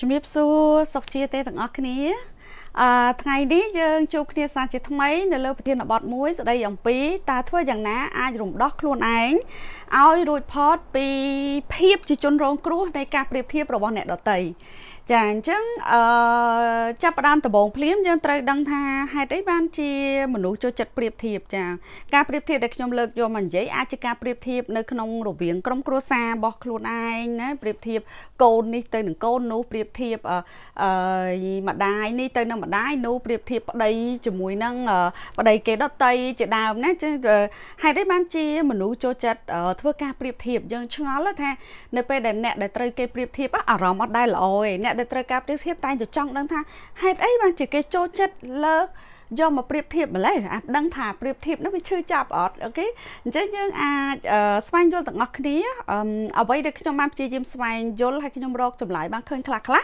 ជំរាបសួរសុខជាទេទាំងអស់គ្នាអឺថ្ងៃនេះយើងជួបគ្នាសាជាថ្មីនៅលើប្រធានបទមួយស្ដីអំពីតើធ្វើយ៉ាងណាអាចរំដោះខ្លួនឯងឲ្យ រួចផុតពី ភាពជាជនរងគ្រោះនៃការប្រៀបធៀបរបស់អ្នកដទៃចាអញ្ចឹងអឺចាប់ផ្ដើមដំបូងភ្លាមយើងត្រូវដឹងថាហេតុអីបានជាមនុស្សចូលចិត្តប្រៀបធៀបចាការប្រៀបធៀបដែលខ្ញុំលើកយកមកនិយាយអាចជាការប្រៀបធៀបនៅក្នុងរវាងក្រុមគ្រួសាររបស់ខ្លួនឯងណាប្រៀបធៀបកូននេះទៅនឹងកូននោះប្រៀបធៀបអឺម្ដាយនេះទៅនឹងម្ដាយនោះប្រៀបធៀបប្តីជាមួយនឹងប្តីគេដតីជាដើមណាចឹងហេតុអីបានជាមនុស្សចូលចិត្តធ្វើការប្រៀបធៀបយើងឆ្ងល់ថានៅពេលដែលអ្នកដែលត្រូវគេប្រៀបធៀបអារម្មណ៍អត់ដែរល្អទេអ្នកដែលត្រូវការប្រៀបធៀបតែងតែ ចង់ដឹងថាហេតុអីបានជាគេចូលចិត្តលើកយកមកប្រៀបធៀបម្លេះអាចដឹងថាប្រៀបធៀបនោះវាឈឺចាប់អត់អូខេអញ្ចឹងយើងអាចស្វែងយល់ទាំងអស់គ្នាអ្វីដែលខ្ញុំបានព្យាយាមស្វែងយល់ហើយខ្ញុំរកចម្លើយបានឃើញខ្លះខ្លះ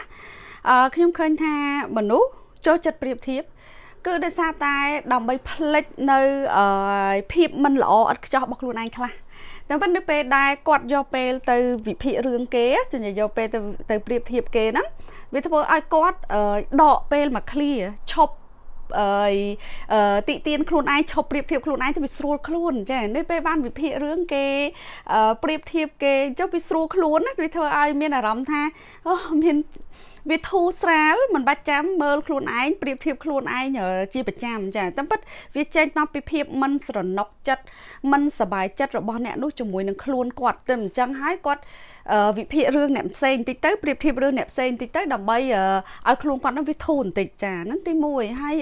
ខ្ញុំឃើញថាមនុស្សចូលចិត្តប្រៀបធៀបគឺដោយសារតែដើម្បីផ្លិចនៅភាពមិនល្អឥតខ្ចោះរបស់ខ្លួនឯងខ្លះតែប៉ុន្តែពេលដែលគាត់យកពេលទៅវិភាគរឿងគេចង់យកពេលទៅទៅប្រៀបធៀបគេហ្នឹងវាធ្វើឲ្យគាត់ដកពេលមកឃ្លាឈប់អឺតិទៀនខ្លួនឯងឈប់ប្រៀបធៀបខ្លួនឯងទៅវាស្រួលខ្លួនចានៅពេលបានវិភាគរឿងគេប្រៀបធៀបគេចុះវាស្រួលខ្លួនណាវាធ្វើឲ្យ មានអារម្មណ៍ថាអូមានវាធូរស្រាលមិនបាច់ចាំមើលខ្លួនឯងប្រៀបធៀបខ្លួនឯងជាប្រចាំចាតែពិតវាចេញមកពីភាពមិនស្រណុកចិត្តមិនសบายចិត្តរបស់អ្នកនោះជាមួយនឹងខ្លួនគាត់ទៅអញ្ចឹងហើយគាត់វិភាគរឿងអ្នកផ្សេងតិចទៅប្រៀបធៀបរឿងអ្នកផ្សេងតិចទៅដើម្បីឲ្យខ្លួនគាត់នោះវាធូរបន្តិចចាហ្នឹងទី1ហើយ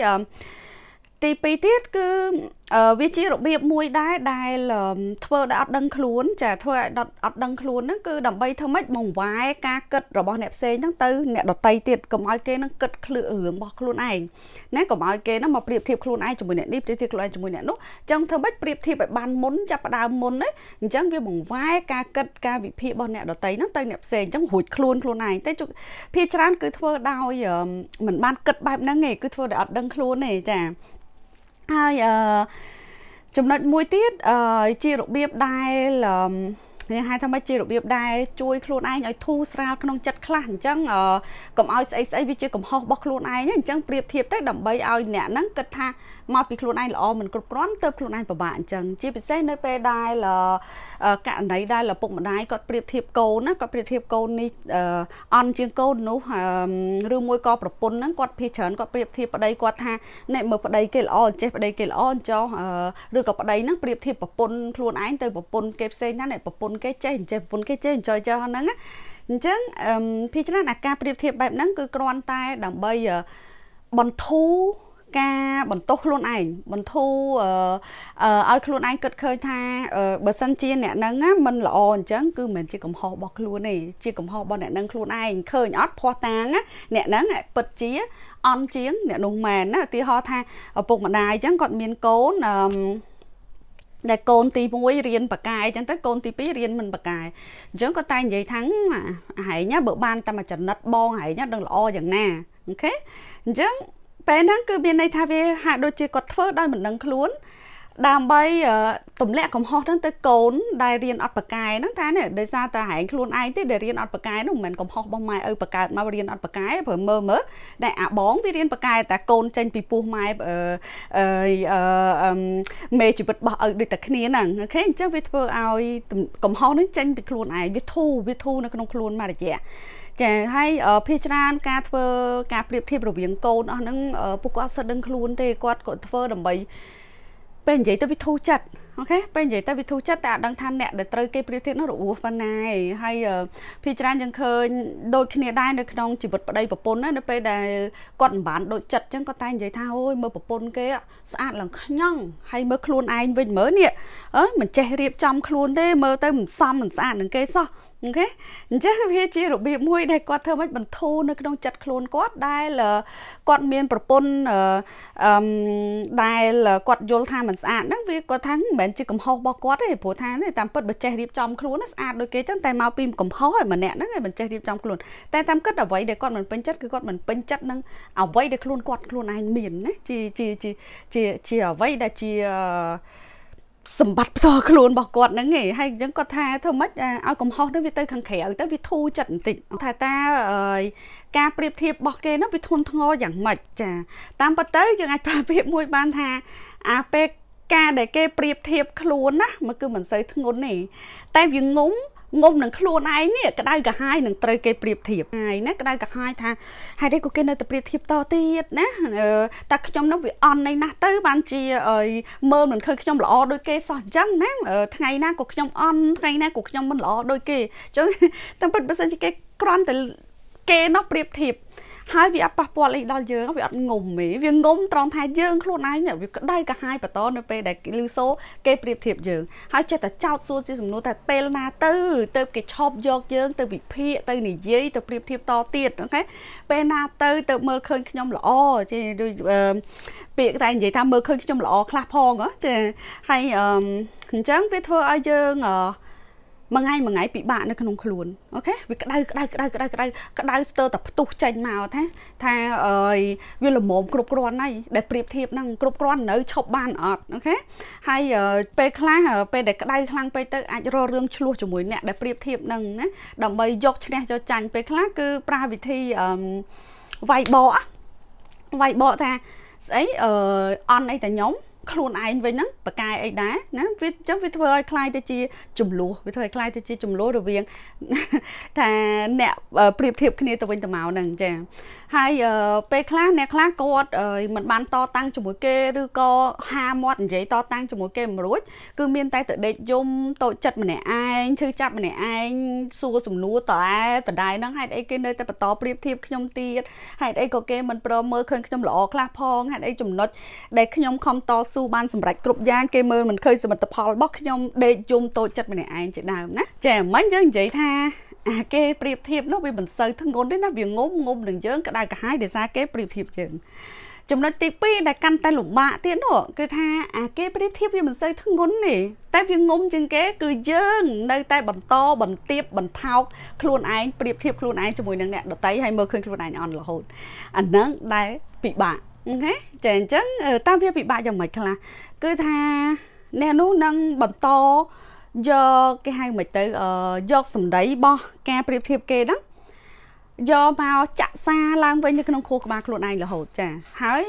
ទី2ទៀតគឺវាជារបៀបមួយដែរដែលធ្វើដល់អត់ដឹងខ្លួនចាធ្វើឲ្យអត់ដឹងខ្លួនហ្នឹងគឺដើម្បីធ្វើម៉េចបង្វែរការគិតរបស់អ្នកផ្សេងហ្នឹងទៅអ្នកដតីទៀតកុំឲ្យគេហ្នឹងគិតឃ្លឺរឿងរបស់ខ្លួនឯងណាកុំឲ្យគេហ្នឹងមកប្រៀបធៀបខ្លួនឯងជាមួយអ្នកនេះប្រៀបធៀបខ្លួនឯងជាមួយអ្នកនោះអញ្ចឹងធ្វើម៉េចប្រៀបធៀបឲ្យបានមុនចាប់ផ្ដើមមុនណាអញ្ចឹងវាបង្វែរការគិតការវិភាគរបស់អ្នកដតីហ្នឹងទៅអ្នកផ្សេងអញ្ចឹងរួចខ្លួនខ្លួនឯងតែភាច្រើនគឺធ្វើដោយមិនបានគិតបែបហ្នឹងទេគឺធ្វើដោយអត់ដឹងខ្លួនទេចាហើយអឺចំណុចមួយទៀតអឺជារបៀបដែលនេះហៅថាម៉េចជារបៀបដែរជួយ ខ្លួនឯងឲ្យធូរស្រាលក្នុងចិត្តខ្លះអញ្ចឹងកុំឲ្យស្អីស្អីវាជាកំហុសរបស់ខ្លួនឯងអញ្ចឹងប្រៀបធៀបទៅដើម្បីឲ្យអ្នកហ្នឹងគិតថាមកពីខ្លួនឯងល្អមិនគ្រប់គ្រាន់ទៅខ្លួនឯងពិបាកអញ្ចឹងជាពិសេសនៅពេលដែលករណីដែលឪពុកម្ដាយគាត់ប្រៀបធៀបកូនណាគាត់ប្រៀបធៀបកូននេះអន់ជាងកូននោះឬមួយក៏ប្រពន្ធហ្នឹងគាត់ភ័យច្រើនគាត់ប្រៀបធៀបប្តីគាត់ថាអ្នកមើលប្តីគេល្អចេះប្តីគេល្អអញ្ចឹងឬក៏ប្តីហ្នឹងប្រៀបធៀបប្រពន្ធខ្លួនឯងទៅប្រពន្ធគេផ្សេងណាអ្នកប្រពន្ធគេចេះចេះប្រពន្ធគេចេះអញ្ចឹងចឹងហ្នឹងណាអញ្ចឹងភីច្រើនអាការប្រៀបធៀបបែបហ្នឹងគឺគ្រាន់តែ ដើម្បីបន្ធូរការបន្ទោសខ្លួនឯងបន្ធូរឲ្យខ្លួនឯងគិតឃើញថាបើសិនជាអ្នកនឹងមិនល្អអញ្ចឹងគឺមិនជាកំហុសរបស់ខ្លួនទេជាកំហុសរបស់អ្នកនឹងខ្លួនឯងឃើញអត់ភ័ស្តុតាងអ្នកនឹងពិតជាអន់ជាងអ្នកនោះមែនណាឧទាហរណ៍ថាឪពុកម្ដាយអញ្ចឹងគាត់មានកូនអឺដែលកូនទី1រៀនបកាយអញ្ចឹងទៅកូនទី2រៀនមិនបកាយអញ្ចឹងគាត់តែនិយាយថាហែងបើបានតែមួយចំណិតបងហែងដឹងល្អយ៉ាងណាអូខេអញ្ចឹងពេលហ្នឹងគឺមានន័យថាវាហាក់ដូចជាគាត់ធ្វើដោយមិនដឹងខ្លួនដើម្បីទម្លាក់កំហុសហ្នឹងទៅកូន ដែលរៀនអត់ប្រកែហ្នឹងថានេះដោយសារតែហែងខ្លួនឯងទេដែលរៀនអត់ប្រកែនោះមិនមែនកំហុសរបស់ម៉ែឪបង្កើតមករៀនអត់ប្រកែព្រោះមើលមើលដែលអាបងវារៀនប្រកែតែកូនចេញពីពោះម៉ែអឺមេជីវិតរបស់ឪដូចតែគ្នាហ្នឹងអូខេអញ្ចឹងវាធ្វើឲ្យកំហុសហ្នឹងចេញពីខ្លួនឯងវាធូរវាធូរនៅក្នុងខ្លួនមួយរយៈចាហើយភាច្រើនការធ្វើការប្រៀបធៀបរវាងកូនអស់ហ្នឹងពួកគាត់សិតដឹងខ្លួនទេគាត់គាត់ធ្វើ ដើម្បីពេលនិយាយទៅវាធូរចិត្តអូខេពេលនិយាយទៅវាធូរចិត្តតែអាចដឹងថាអ្នកដែលត្រូវគេប្រៀបធៀបនោះរបួសប៉ុណ្ណាឯងហើយភាច្រើនយើងឃើញដូចគ្នាដែរនៅក្នុងជីវិតប្តីប្រពន្ធណានៅពេលដែលគាត់មិនបានដូចចិត្តអញ្ចឹងគាត់តែនិយាយថាអូយមើលប្រពន្ធគេស្អាតឡើងខ្ញង់ហើយមើលខ្លួនឯងវិញមើលនេះអើមិនចេះរៀបចំខ្លួនទេមើលទៅមិនសមមិនស្អាតនឹងគេសោះអូខេអញ្ចឹងវាជារបៀបមួយដែលគាត់ធ្វើមិនបន្ធូរនៅក្នុងចិត្តខ្លួនគាត់ដែលគាត់មាន ប្រពន្ធអឺដែលគាត់យល់ថាមិនស្អាតហ្នឹងវាគាត់ថាមិនមែនជាកំហុសរបស់គាត់ទេព្រោះថាតាមពិតបើចេះរៀបចំខ្លួនស្អាតដូចគេចឹងតែមកពីកំហុសឯម្នាក់ហ្នឹងឯងមិនចេះរៀបចំខ្លួនតែតាមគិតអ្វីដែលគាត់មិនពេញចិត្តគឺគាត់មិនពេញចិត្តនឹងអ្វីដែលខ្លួនគាត់ខ្លួនឯងមានណាជាជាជាជាអ្វីដែលជាអឺសម្បត្តិផ្ទាល់ខ្លួនរបស់គាត់ហ្នឹងឯងហើយយើងគាត់ថាធ្វើម៉េចឲ្យកំហុសហ្នឹងវាទៅខាងក្រៅទៅវាធូរចិត្តបន្តិចថាតើការប្រៀបធៀបរបស់គេហ្នឹងវាធន់ធ្ងរយ៉ាងម៉េចចា តាមពិតទៅយើងអាចប្រើពាក្យមួយបានថាអាពេលការដែលគេប្រៀបធៀបខ្លួនណាមកគឺមិនសូវធ្ងន់ទេតែវាងុំងុំនឹងខ្លួនឯងនេះក្តៅក្រហាយនឹងត្រូវគេប្រៀបធៀបហើយណាក្តៅក្រហាយថាហេតុអីក៏គេនៅតែប្រៀបធៀបតទៀតណាតែខ្ញុំនឹងវាអន់នៃណាស់ទៅ បានជាមើលមិនឃើញខ្ញុំល្អដូចគេសោះអញ្ចឹងណាថ្ងៃណាក៏ខ្ញុំអន់ថ្ងៃណាក៏ខ្ញុំមិនល្អដូចគេអញ្ចឹងតាមពិតបើសិនជាគេគ្រាន់តែគេនោះប្រៀបធៀបហើយវាអត់ប៉ះពាល់អីដល់យើងវាអត់ងុំទេវាងុំត្រង់ថាយើងខ្លួនឯងវាក្តៅកាហាយបន្តនៅពេលដែលលឺសូគេប្រៀបធៀបយើង ហើយចេះតែចោទសួរជាសំណួរថាពេលណាទៅទៅគេឈប់យកយើងទៅវិភាគទៅនិយាយទៅប្រៀបធៀបតទៀតអូខេពេលណាទៅទៅមើលឃើញខ្ញុំល្អជាដូចពាក្យតែនិយាយថាមើលឃើញខ្ញុំល្អខ្លះផងចាហើយអញ្ចឹងវាធ្វើឲ្យយើងអឺមួយថ្ងៃមួយថ្ងៃពិបាកនៅក្នុងខ្លួនអូខេវាក្តៅក្តៅក្តៅក្តៅក្តៅក្តៅស្ទើរតែផ្ទុះចេញមកថាថាអើយវាល្មមគ្រប់គ្រាន់ហើយដែលប្រៀបធៀបនឹងគ្រប់គ្រាន់នៅឈប់បានអត់អូខេហើយពេលខ្លះពេលដែលក្តៅខ្លាំងពេកទៅអាចរករឿងឆ្លោះជាមួយអ្នកដែលប្រៀបធៀបនឹងណាដើម្បីយកឈ្នះយកចាញ់ពេលខ្លះគឺប្រើវិធីវាយបកវាយបកថាស្អីអឺអន់អីតែខ្ញុំខ្លួនឯងវិញហ្នឹងប្រកាយអីដែរណាវាអញ្ចឹងវាធ្វើឲ្យคล้ายទៅជាចំនួនវាធ្វើឲ្យคล้ายទៅជាចំនួនរវាងថាអ្នកប្រៀបធៀបគ្នាទៅវិញទៅមកហ្នឹងចាហើយពេលខ្លះអ្នកខ្លះគាត់មិនបានតតាំងជាមួយគេឬក៏ហាមាត់និយាយតតាំងជាមួយគេមិនរួចគឺមានតែ ទៅដេកយំតូចចិត្តម្នាក់ឯងឈឺចាប់ម្នាក់ឯងសួរសំណួរតែតដៃហ្នឹងហេតុអីគេនៅតែបន្តប្រៀបធៀបខ្ញុំទៀតហេតុអីក៏គេមិនព្រមមើលឃើញខ្ញុំល្អខ្លះផងហេតុអីចំណុចដែលខ្ញុំខំតស៊ូបានសម្រេចគ្រប់យ៉ាងគេមើលមិនឃើញសមិទ្ធផលរបស់ខ្ញុំដេកយំតូចចិត្តម្នាក់ឯងជាដើមណាចាមិញយើងនិយាយថាអាគេប្រៀបធៀបនោះវាមិនសូវធ្ងន់ទេណាវាងុំងុំនឹងយើងក្តៅក្រហាយដោយសារគេប្រៀបធៀបយើងចំណុចទី2ដែលកាន់តែលំបាកទៀតនោះគឺថាអាគេប្រៀបធៀបវាមិនសូវធ្ងន់ទេតែវាងុំជាងគេ គឺយើង នៅតែបន្តបន្ទាបបន្ថោកខ្លួនឯងប្រៀបធៀបខ្លួនឯងជាមួយនឹងអ្នកដតីហើយមើលឃើញខ្លួនឯងអន់រហូតអាហ្នឹងដែលពិបាកណាចាអញ្ចឹងតាមវាពិបាកយ៉ាងម៉េចខ្លះគឺថាអ្នកនោះនឹងបន្តយកគេហៅមិនទៅ យកសម្ដីរបស់ការប្រៀបធៀបគេហ្នឹងយកមកចាក់សាឡើងវិញនៅក្នុងខួរក្បាលខ្លួនឯងរហូតចាហើយ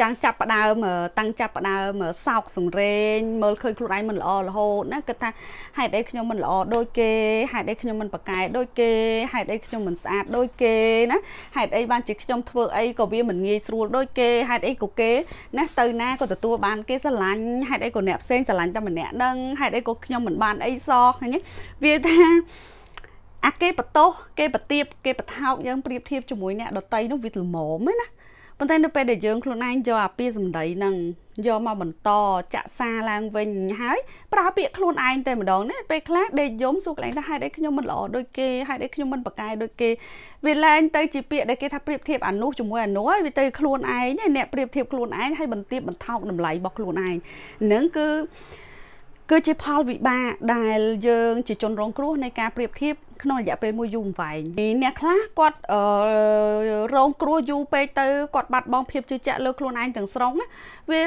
ចាំងចាប់ផ្ដើមតាំងចាប់ផ្ដើមសោកសង្រេងមើលឃើញខ្លួនឯងមិនល្អរហូតណាគិតថាហេតុអីខ្ញុំមិនល្អដូចគេហេតុអីខ្ញុំមិនប្រកែកដូចគេហេតុអីខ្ញុំមិនស្អាតដូចគេណាហេតុអីបានជាខ្ញុំធ្វើអីក៏វាមិនងាយស្រួលដូចគេហេតុអីក៏គេណាទៅណាក៏ទទួលបានគេស្រឡាញ់ហេតុអីក៏អ្នកផ្សេងស្រឡាញ់តែម្នាក់នឹងហេតុអីក៏ខ្ញុំមិនបានអីសោះឃើញវាថាអាគេបតោសគេបទៀបគេបថោកយើងប្រៀបធៀបជាមួយអ្នកដតីនោះវាល្មមណាប៉ុន្តែនៅពេលដែលយើងខ្លួនឯងយកអាពាក្យសម្ដីនឹងយកមកបន្តចាក់សាឡើងវិញហើយប្រើពាក្យខ្លួនឯងតែម្ដងណាពេលខ្លះដេកយំសួរកន្លែងថាហេតុអីខ្ញុំមិនល្អដូចគេហេតុអីខ្ញុំមិនប្រកែដូចគេវាឡើងទៅជាពាក្យដែលគេថាប្រៀបធៀបអានោះជាមួយអានោះហើយវាទៅខ្លួនឯងអ្នកប្រៀបធៀបខ្លួនឯងហើយបន្ទាបបន្ថោកតម្លៃរបស់ខ្លួនឯងនឹងគឺគឺជាផលវិបាកដែលយើងជាជនរងគ្រោះនៃការប្រៀបធៀបក្នុងរយៈពេលមួយយូរវែងអ្នកខ្លះគាត់រងគ្រោះយូរពេកទៅគាត់បាត់បង់ភាពជឿជាក់លើខ្លួនឯងទាំងស្រុងវា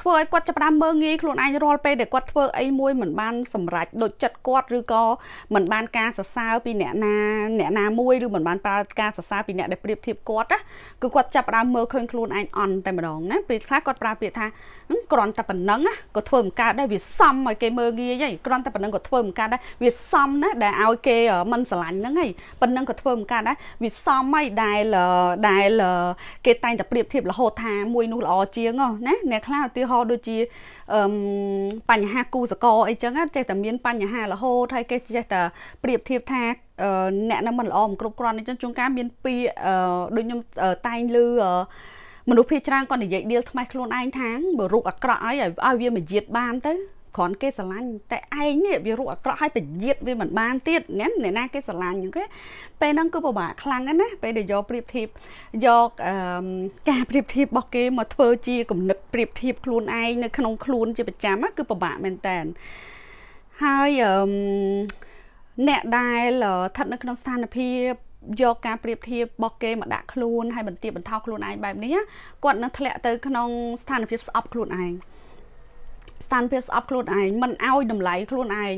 ធ្វើឲ្យគាត់ចាប់ផ្ដើមមើងងាយខ្លួនឯងរាល់ពេលដែលគាត់ធ្វើអីមួយមិនបានសម្រេចដូចចិត្តគាត់ឬក៏មិនបានការសរសើរពីអ្នកណាអ្នកណាមួយឬមិនបានប្រើការសរសើរពីអ្នកដែលប្រៀបធៀបគាត់ណាគឺគាត់ចាប់ផ្ដើមមើលឃើញខ្លួនឯងអន់តែម្ដងណាពេលខ្លះគាត់ប្រើពាក្យថាគ្រាន់តែប៉ុណ្ណឹងណាក៏ធ្វើមិនកើតដែរវាសមឲ្យគេមើលងាយហីគ្រាន់តែប៉ុណ្ណឹងក៏ធ្វើមិនកើតដែរវាសមណាដែលឲ្យគេមិនស្រឡាញ់ហ្នឹងហីប៉ុណ្ណឹងក៏ធ្វើមិនកើតដែរវាសមហីដែលដែលគេតែងតែប្រៀបធៀបរហូតថាមួយនោះល្អជាងណាអ្នកខ្លះទាហរណ៍ដូចជាអឺបញ្ហាគូសកអីចឹងណាចេះតែមានបញ្ហារហូតហើយគេចេះតែប្រៀបធៀបថាអ្នកណាមិនល្អមិនគ្រប់គ្រាន់អញ្ចឹងជួនកាលមានពីដូចខ្ញុំតែងលឺមនុស្សភាគច្រើនគាត់និយាយដៀលថ្មេះខ្លួនឯងថាបើរូបអាក្រក់អីឲ្យវាមកជាតិបានទៅគ្រាន់គេស្រឡាញ់តែឯងនេះវារੂអាក្រក់ហើយប្រយិតវាមិនបានទៀតណែអ្នកណាគេស្រឡាញ់ហ្នឹងគេពេលហ្នឹងគឺពិបាកខ្លាំងណាស់ពេលដែលយកប្រៀបធៀបយកការប្រៀបធៀបរបស់គេមកធ្វើជាគំនិតប្រៀបធៀបខ្លួនឯងនៅក្នុងខ្លួនជាប្រចាំគឺពិបាកមែនតើហើយអ្នកដែលស្ថិតនៅក្នុងស្ថានភាពយកការប្រៀបធៀបរបស់គេមកដាក់ខ្លួនហើយបន្ទាបបន្ថោខ្លួនឯងបែបនេះគាត់នឹងធ្លាក់ទៅក្នុងស្ថានភាពស្អប់ខ្លួនឯងស្ថានភាពស្អប់ខ្លួនឯងមិនឲ្យតម្លៃខ្លួនឯង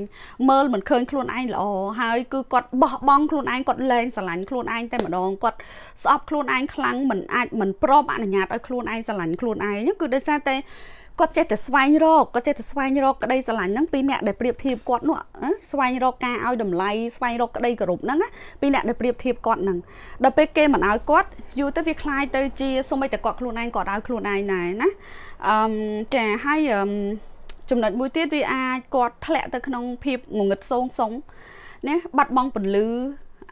មើលមិនឃើញខ្លួនឯងល្អហើយគឺគាត់បោះបង់ខ្លួនឯងគាត់លែងស្រឡាញ់ខ្លួនឯងតែម្ដងគាត់ស្អប់ខ្លួនឯងខ្លាំងមិនអាចមិនព្រមអនុញ្ញាតឲ្យខ្លួនឯងស្រឡាញ់ខ្លួនឯងគឺដោយសារតែគាត់ចេះតែស្វែងរកគាត់ចេះតែស្វែងរកក្តីស្រឡាញ់ហ្នឹងពីអ្នកដែលប្រៀបធៀបគាត់នោះស្វែងរកការឲ្យតម្លៃស្វែងរកក្តីគោរពហ្នឹងពីអ្នកដែលប្រៀបធៀបគាត់ហ្នឹងដល់ពេលគេមិនឲ្យគាត់យូរទៅវាคล้ายទៅជាសូម្បីតែគាត់ខ្លួនឯងគាត់ឲ្យខ្លួនឯងដែរណាអឺចាហើយអឺចំណុចមួយទៀតវាអាចគាត់ធ្លាក់ទៅក្នុង ភាពងងឹតសូងសុងណាបាត់បង់ពន្លឺ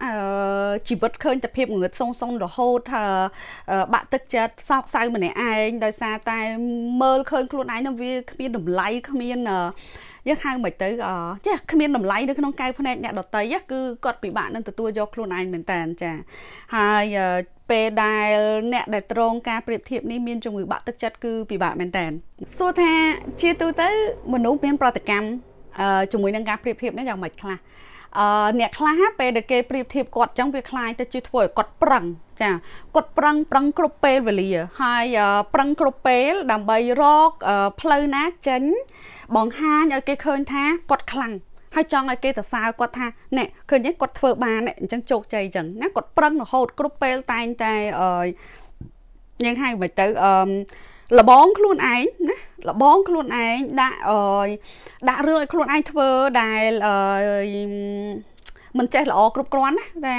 អឺជីវិតឃើញតែភាពងងឹតសុងសុងរហូតថាបាក់ទឹកចិត្តសោកសៅម្នាក់ឯងដោយសារតែមើលឃើញខ្លួនឯងនោះវាគ្មានតម្លៃគ្មានអឺយើងហៅមិនទៅចេះគ្មានតម្លៃនៅក្នុងកៅភ្នែកអ្នកដតីគឺគាត់ពិបាកនឹងទទួលយកខ្លួនឯងមែនតើចាហើយពេលដែលអ្នក ដែលត្រងការប្រៀបធៀបនេះមានជំងឺបាក់ទឹកចិត្តគឺពិបាកមែនតើសួរថា ជាទូទៅមនុស្សមានប្រតិកម្មជាមួយនឹងការប្រៀបធៀបនេះយ៉ាងម៉េចខ្លះអឺអ្នកខ្លះពេលដែលគេប្រៀបធៀបគាត់ចឹងវាคล้ายទៅជាធ្វើឲ្យគាត់ប្រឹងចាគាត់ប្រឹងប្រឹងគ្រប់ពេលវេលាហើយប្រឹងគ្រប់ពេល ដើម្បីរកផ្លូវណាចេញបង្ហាញឲ្យគេឃើញថាគាត់ខ្លាំងហើយចង់ឲ្យគេសរសើរគាត់ថាណែឃើញទេគាត់ធ្វើបានអញ្ចឹងជោគជ័យអញ្ចឹងណាគាត់ប្រឹងរហូតគ្រប់ពេលតែងតែអឺយើងហៅមិនទៅអឺលបងខ្លួនឯងណាលបងខ្លួនឯងដាក់អើយដាក់រឿងឲ្យខ្លួនឯងធ្វើដែលអើយមិនចេះល្អគ្រប់គ្រាន់ណាតែ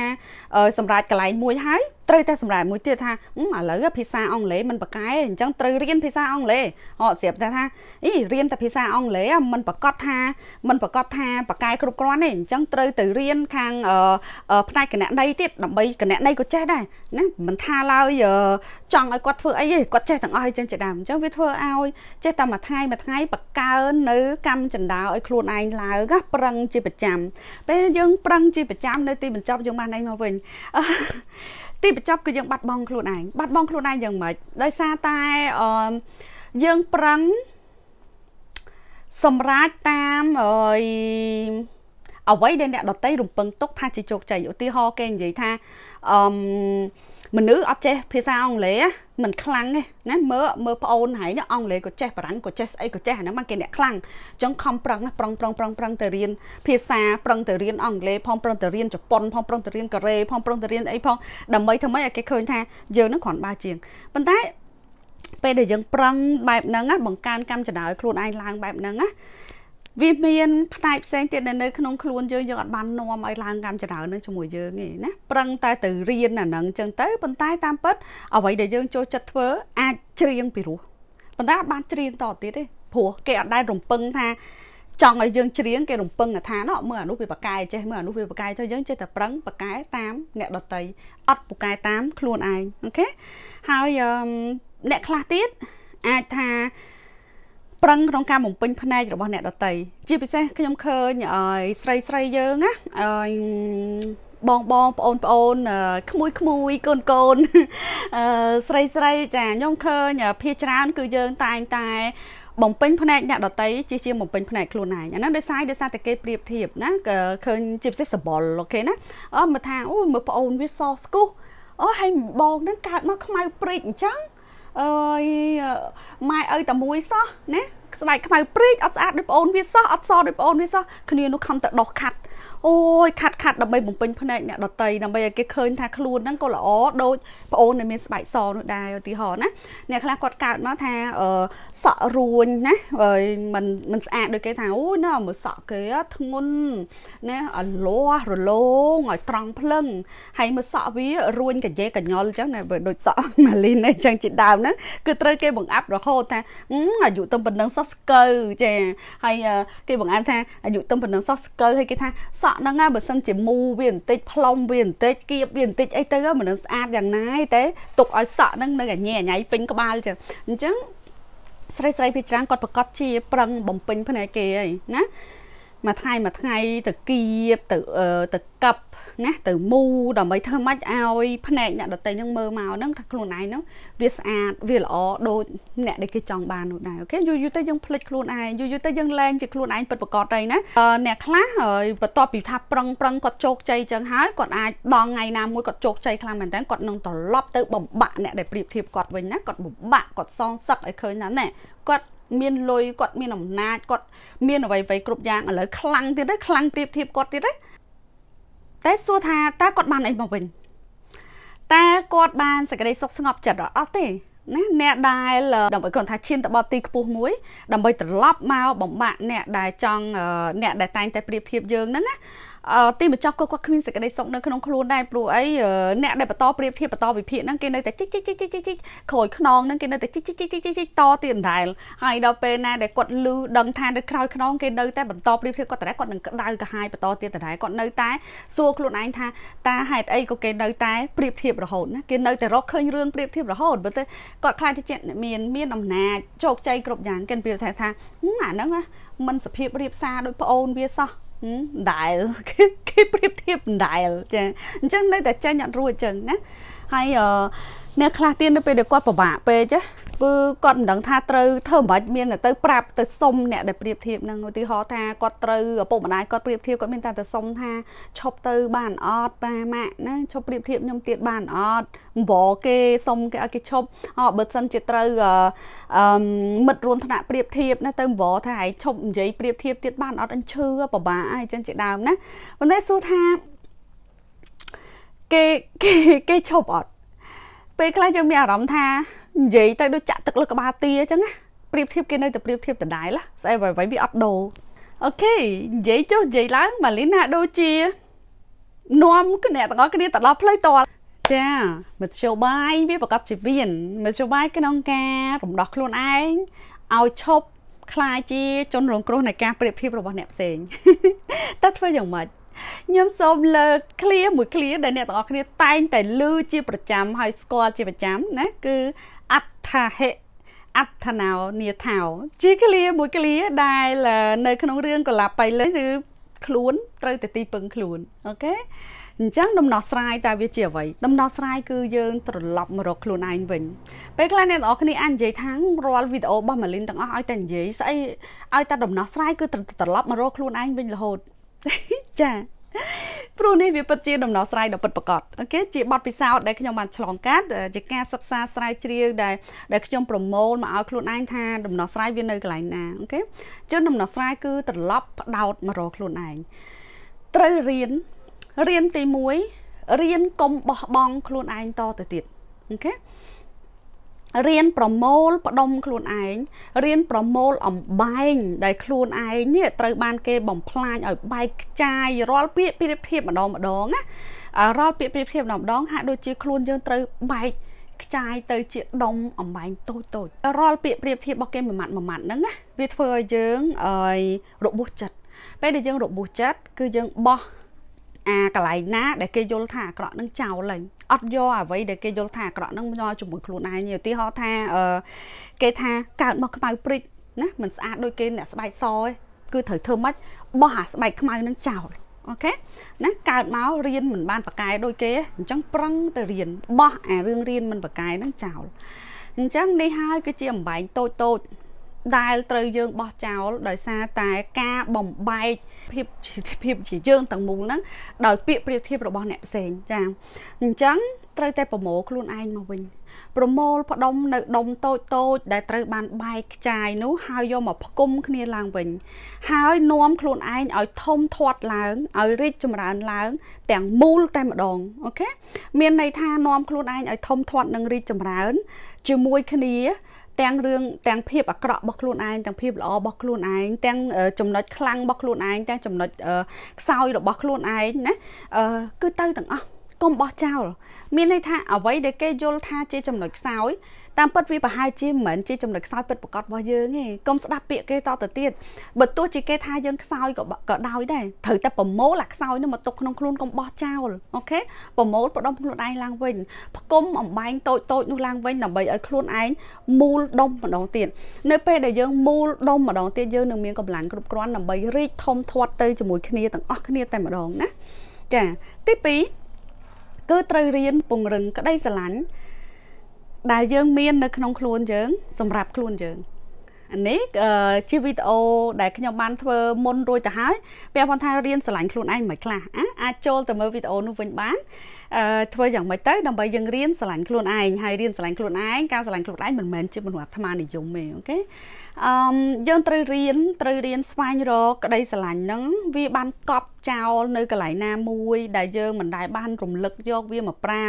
សម្រាប់កន្លែងមួយហើយត្រូវតែសម្រាប់មួយទៀតថាឥឡូវភាសាអង់គ្លេសมันប៉ាកែអញ្ចឹងត្រូវរៀនភាសាអង់គ្លេសអត់ស្រាប់តែថាអីរៀនតែភាសាអង់គ្លេសมันប្រកាសថាมันប្រកាសថាប៉ាកែគ្រប់គ្រាន់ទេអញ្ចឹងត្រូវទៅរៀនខាងផ្នែកគណនេយ្យទៀតដើម្បីគណនេយ្យក៏ចេះដែរណាមិនថាឡើយ ចង់ឲ្យគាត់ធ្វើអីទេគាត់ចេះទាំងអស់អញ្ចឹងជាដើមអញ្ចឹងវាធ្វើឲ្យចេះតែមួយថ្ងៃមួយថ្ងៃបកើនៅកម្មចណ្ដាលឲ្យខ្លួនឯងឡើងប្រឹងជាប្រចាំពេលយើងប្រឹងជាប្រចាំនៅទីបញ្ចប់យើងបានឯងមកវិញទីបញ្ចប់គឺយើងបាត់បង់ខ្លួនឯងបាត់បង់ខ្លួនឯងយ៉ាងម៉េចដោយសារតែយើងប្រឹងសម្រាប់តាមអ្វីដែលអ្នកដតីរំពឹងទុក ថាជាជោគជ័យឧទាហរណ៍គេនិយាយថាអឺមនុស្សអត់ចេះភាសាអង់គ្លេសមិនខ្លាំងទេណាមើលមើលប្អូនហែងអង់គ្លេសក៏ចេះបារាំងក៏ចេះស្អីក៏ចេះអាហ្នឹងមកគេអ្នកខ្លាំងចឹងខំប្រឹងប្រឹងប្រឹងប្រឹងប្រឹងទៅរៀនភាសាប្រឹងទៅរៀនអង់គ្លេសផងប្រឹងទៅរៀនជប៉ុនផងប្រឹងទៅរៀនកូរ៉េផងប្រឹងទៅរៀនអីផងដើម្បីធ្វើម៉េចឲ្យគេឃើញថាយើងហ្នឹងគ្រាន់បើជាងប៉ុន្តែពេលដែលយើងប្រឹងបែបហ្នឹងបង្កើនកម្មចដៅខ្លួនឯងឡើងបែបហ្នឹងណាវាមានផ្នែកផ្សេងទៀតនៅក្នុងខ្លួនយើងយើងអត់បាននាំឲ្យឡើងកម្មចរៅនឹងជាមួយយើងទេណាប្រឹងតែទៅរៀនអានឹងចឹងទៅប៉ុន្តែ តាមពិតអ្វីដែលយើងចូលចិត្តធ្វើអាចច្រៀងពីរោះប៉ុន្តែអត់បានច្រៀងតទៀតទេព្រោះគេអត់ដែលរំពឹងថាចង់ឲ្យយើងច្រៀងគេរំពឹងថាណោះមើលអានោះវាបកកែចេះមើលអានោះវាបកកែចុះយើងចេះតែប្រឹងបកកែតាម អ្នកដតីអត់បកកែតាមខ្លួនឯងអូខេហើយអ្នកខ្លះទៀតអាចថាប្រឹងក្នុងការបំពេញផ្នែករបស់អ្នកដតីជាពិសេសខ្ញុំឃើញឲ្យស្រីស្រីយើងណាឲ្យបងបងបងប្អូនក្មួយក្មួយកូនកូនស្រីស្រីចាខ្ញុំឃើញភាច្រើន គឺយើងតែងតែបំពេញផ្នែកអ្នកដតីជាជាបំពេញផ្នែកខ្លួនឯងអាហ្នឹងដោយសារដោយសារតែគេប្រៀបធៀបណាក៏ឃើញជាពិសេសសបល់អូខេណាអឺមកថាអូមើលប្អូនវាសស្គូអូហើយបងហ្នឹងកើតមកខ្មៅព្រិចអញ្ចឹងអើយម៉ែឲ្យតែមួយសោះណាស្បែកខ្មៅព្រីកអត់ស្អាតដូចប្អូនវាសោះអត់សដូចប្អូនវាសោះគ្នានោះខំតែដោះខាត់អូយខាត់ខាត់ដើម្បីបំពេញភ្នែកអ្នកដតីដើម្បីឲ្យគេឃើញថាខ្លួនហ្នឹងក៏ល្អដូចប្អូនដែលមានស្បែកសនោះដែរឧទាហរណ៍ណាអ្នកខ្លះគាត់កើតមកថាសក់រួញណាហើយมันมันស្អាតដូចគេថាអូយណាមើលសក់គេធ្ងន់ណាឲ្យលាស់រលោងឲ្យត្រង់ភ្លឹងហើយមើលសក់វារួញកញ្ញេកញ្ញល់អញ្ចឹងណាដូចសក់ម៉ាលីនអញ្ចឹងជាដើមហ្នឹងគឺត្រូវគេបង្អាប់រហូតថាអាយុទៅប៉ុណ្ណឹងសោះស្កើចាហើយគេបង្អាប់ថាអាយុទៅប៉ុណ្ណឹងសោះស្កើហើយគេថាសក់ហ្នឹងណាបើសិនជាមូវាបន្តិចផ្លុំវាបន្តិចគៀបវាបន្តិចអីទៅមិននឹងស្អាតយ៉ាងណាទេទុកឲ្យសក់ហ្នឹងនៅអញ៉ែញ៉ៃពេញក្បាលចឹងអញ្ចឹងស្រីស្រីពីច្រើនគាត់ប្រកាសជា ប្រឹងបំពេញភ្នែកគេហើយណាមួយថ្ងៃមួយថ្ងៃទៅគៀបទៅទៅកັບណាទៅមូដើម្បីធ្វើម៉េចឲ្យភ្នែកអ្នកដតីនឹងមើលមកហ្នឹងថាខ្លួនឯងហ្នឹងវាស្អាតវាល្អដូចអ្នកដែលគេចង់បាននោះដែរអូខេយូរយូរទៅយើងភ្លេចខ្លួនឯងយូរយូរទៅយើងលែងជាខ្លួនឯងពិតប្រាកដទៅណាអ្នកខ្លះហើយបន្ទាប់ពីថាប្រឹងប្រឹងគាត់ជោគជ័យចឹងហើយគាត់អាចដល់ថ្ងៃណាមួយគាត់ជោគជ័យខ្លាំងមែនតើគាត់នឹងត្រឡប់ទៅបំបាក់អ្នកដែលប្រៀបធៀបគាត់វិញណាគាត់បំបាក់គាត់សងសឹកឲ្យឃើញណាណាគាត់មានលុយគាត់មានអំណាចគាត់មានអ្វីអ្វីគ្រប់យ៉ាងឥឡូវខ្លាំងទៀតទៅខ្លាំងទៀតធៀបគាត់ទៀតទេតែសួរថាតើគាត់បានអីមកវិញតើគាត់បានសេចក្តីសុខស្ងប់ចិត្តអត់ទេណាអ្នកដែលដើម្បីគាត់ថាឈានទៅបត់ទីខ្ពស់មួយដើម្បីត្រឡប់មកបំបាក់អ្នកដែលចង់អ្នកដែលតែងតែប្រៀបធៀបយើងហ្នឹងណាទីម្ចាស់គាត់គាត់គ្មានសេចក្តីសុខនៅក្នុងខ្លួនដែរព្រោះអីអ្នកដែលបន្តប្រៀបធៀបបន្តវិភាគហ្នឹងគេនៅតែជីកជីកជីកជីកជីកក្រោយខ្នងហ្នឹងគេនៅតែជីកជីកជីកជីកជីកតទៀតដែរហើយដល់ពេលណាដែលគាត់លឺដឹងថានៅក្រោយខ្នងគេនៅតែបន្តប្រៀបធៀបគាត់តែគាត់នឹងក្តៅកាហាយបន្តទៀតដែរគាត់នៅតែសួរខ្លួនឯងថាតាហេតុអីក៏គេនៅតែប្រៀបធៀបរហូតណាគេនៅតែរកឃើញរឿងប្រៀបធៀបរហូតបើទៅគាត់ខ្លាចថាមានមានអំណាចជោគជ័យគ្រប់យ៉ាងគេប្រៀបថាថាអាហ្នឹងមិនសភាពរៀបសារដោយប្អូនវាសោះដែលគេប្រៀបធៀបដែលចាអញ្ចឹងនៅតែចាញ់អត់រួចអញ្ចឹងណាហើយអ្នកខ្លះទៀតនៅពេលដែលគាត់ពិបាកពេកចាគឺគាត់មិនដឹងថាត្រូវធ្វើមិនបាច់មាន ទៅប្រាប់ទៅសុំអ្នកដែលប្រៀបធៀបនឹងឧទាហរណ៍ថាគាត់ត្រូវឪពុកម្ដាយគាត់ប្រៀបធៀបគាត់មានតែទៅសុំថាឈប់ទៅបានអត់ប៉ាម៉ាក់ណាឈប់ប្រៀបធៀបខ្ញុំទៀតបានអត់អំបគេសុំគេឲ្យគេឈប់អបើសិនជាត្រូវអឺមិត្តរួមថ្នាក់ប្រៀបធៀបណាទៅអំបថាឯងឈប់និយាយប្រៀបធៀបទៀតបានអត់អញឈឺប្របាអីចឹងជាដើមណាប៉ុន្តែសួរថាគេគេគេឈប់អត់ពេលខ្លះយើងមានអារម្មណ៍ថានិយាយទៅដូចចាក់ទឹកលើក្បាលទាអញ្ចឹងណាប្រៀបធៀបគេនៅតែប្រៀបធៀបដដែលស្អីបើវាអត់ដូរអូខេនិយាយចុះនិយាយឡើងម៉ាលីណាដូចជានាំគ្នាទាំងអស់គ្នាទៅដល់ផ្លូវតលចាមធ្យោបាយវាប្រកបជាមានមធ្យោបាយក្នុងការរំដោះខ្លួនឯងឲ្យឈប់คล้ายជា ជនរងគ្រោះនៃការប្រៀបធៀបរបស់អ្នកផ្សេងតើធ្វើយ៉ាងម៉េចខ្ញុំសូមលើកឃ្លាមួយឃ្លាដែលអ្នកទាំងអស់គ្នាតែងតែឮជាប្រចាំហើយស្គាល់ជាប្រចាំណាគឺអដ្ឋហិអត្ថណោនាថោជាគលាមួយគលាដែលនៅក្នុងរឿងកលាបៃលេងគឺខ្លួនត្រូវតែទីពឹងខ្លួនអូខេអញ្ចឹងដំណោះស្រាយតើវាជាអ្វីដំណោះស្រាយគឺយើងត្រឡប់មករកខ្លួនឯងវិញពេលខ្លះអ្នកនរគ្នាអាចនិយាយថារាល់វីដេអូរបស់ម៉ាលីនទាំងអស់ឲ្យតែនិយាយស្អីឲ្យតែដំណោះស្រាយគឺត្រឡប់មករកខ្លួនឯងវិញរហូតចាព្រោះនេះវាពិតជាដំណោះស្រាយដ៏ពិតប្រាកដអូខេជាបទពិសោធន៍ដែលខ្ញុំបានឆ្លងកាត់ជាការសិក្សាស្រាវជ្រាវដែលដែលខ្ញុំប្រមូលមកឲ្យខ្លួនឯងថា ដំណោះស្រាយវានៅកន្លែងណាអូខេចឹងដំណោះស្រាយគឺត្រឡប់ផ្ដោតមករកខ្លួនឯងត្រូវរៀនរៀនទី1រៀនកុំបោះបង់ខ្លួនឯងតទៅទៀតអូខេរៀនប្រមូលផ្ដុំខ្លួនឯងរៀនប្រមូលអំបែងដែលខ្លួនឯងនេះត្រូវបាន គេបំផ្លាញឲ្យបែកខ្ចាយរាល់ពាក្យប្រៀបធៀបម្ដងម្ដងណារាល់ពាក្យប្រៀបធៀបម្ដងម្ដងហាក់ដូចជាខ្លួនយើងត្រូវបែកខ្ចាយទៅជាដុំអំបែងតូចតូចរាល់ពាក្យប្រៀបធៀបរបស់គេមួយម៉ាត់មួយម៉ាត់ហ្នឹងណាវាធ្វើឲ្យយើងឲ្យរបួសចិត្តពេលដែលយើងរបួសចិត្តគឺយើងបោះអាកន្លែងណាដែលគេយល់ថាអាក្រក់នឹងចោលឡើងអត់យកអ្វីដែលគេយល់ថាអាក្រក់នឹងមកជាមួយខ្លួនឯងឧទាហរណ៍ថាគេថាកើតមកខ្មៅព្រិចណាមិនស្អាតដូចគេអ្នកស្បែកសទេគឺត្រូវធ្វើម៉េចបោះអាស្បែកខ្មៅនឹងចោលអូខេណាកើតមករៀនមិនបានប្រកែដូចគេអញ្ចឹងប្រឹងទៅរៀនបោះអារឿងរៀនមិនប្រកែនឹងចោលអញ្ចឹងនេះហើយគឺជាអំបែងតូចតូចដែលត្រូវយើងបោះចោល ដោយសារតែការបំបែកភាពភាពជាយើងទាំងមូលហ្នឹង ដោយពាក្យប្រៀបធៀបរបស់អ្នកផ្សេងចាអញ្ចឹងត្រូវតែប្រមូលខ្លួនឯងមកវិញប្រមូល ផ្ដុំនៅដុំតូចតូចដែលត្រូវបានបែកខ្ចាយនោះហើយយកមកផ្គុំគ្នាឡើងវិញ ហើយនាំខ្លួនឯងឲ្យធំធាត់ឡើងឲ្យរីកចម្រើនឡើង ទាំងមូលតែម្ដងអូខេមានន័យថានាំខ្លួនឯងឲ្យធំធាត់និងរីកចម្រើន ជាមួយគ្នាទាំងរឿងទាំងភាពអាក្រក់របស់ខ្លួនឯងទាំងភាពល្អរបស់ខ្លួនឯងទាំងចំណុចខ្លាំងរបស់ខ្លួនឯងទាំងចំណុចខ្សោយរបស់ខ្លួនឯងណាគឺទៅទាំងអស់កុំបោះចោលមានន័យថាអ្វីដែលគេយល់ថាជាចំណុចខ្សោយតាមពិតវាប្រហែលជាមិនជាចំណុចខ្សោយពិតប្រកបរបស់យើងទេកុំស្ដាប់ពាក្យគេ តទៅទៀតបើទោះជាគេថាយើងខ្សោយក៏ក៏ដោយដែរត្រូវតែប្រមូលអាខ្សោយនោះមកទុកក្នុងខ្លួនកុំបោះចោលអូខេប្រមូលផ្ដុំខ្លួនឯងឡើងវិញផ្គុំអំបែងតូចតូចនោះឡើងវិញដើម្បីឲ្យខ្លួនឯងមូលដុំម្ដងទៀតនៅពេលដែលយើងមូលដុំម្ដងទៀតយើងនឹងមានកម្លាំងគ្រប់គ្រាន់ដើម្បីរីកធំធាត់ទៅជាមួយគ្នាទាំងអស់គ្នាតែម្ដងណាចាទី2គឺត្រូវរៀនពង្រឹងក្តីស្រឡាញ់ដែលយើងមាននៅក្នុងខ្លួនយើងសម្រាប់ខ្លួនយើងនេះជាវីដេអូដែលខ្ញុំបាន ធ្វើមុនរួចទៅហើយពាក្យផងថារៀនស្រឡាញ់ខ្លួនឯងមិនខ្លះអាចចូលទៅមើលវីដេអូនោះវិញបានធ្វើយ៉ាងម៉េចទៅដើម្បីយើងរៀនស្រឡាញ់ខ្លួនឯងហើយរៀនស្រឡាញ់ខ្លួនឯងការស្រឡាញ់ខ្លួនឯងមិនមែនជាមនុស្សអាត្មានិយមទេអូខេអឺយើងត្រូវរៀនត្រូវរៀនស្វែងរកក្តីស្រឡាញ់ហ្នឹងវាបានកប់ចោលនៅកន្លែងណាមួយ ដែលយើងមិនដែលបានរំលឹក យកវាមកប្រើ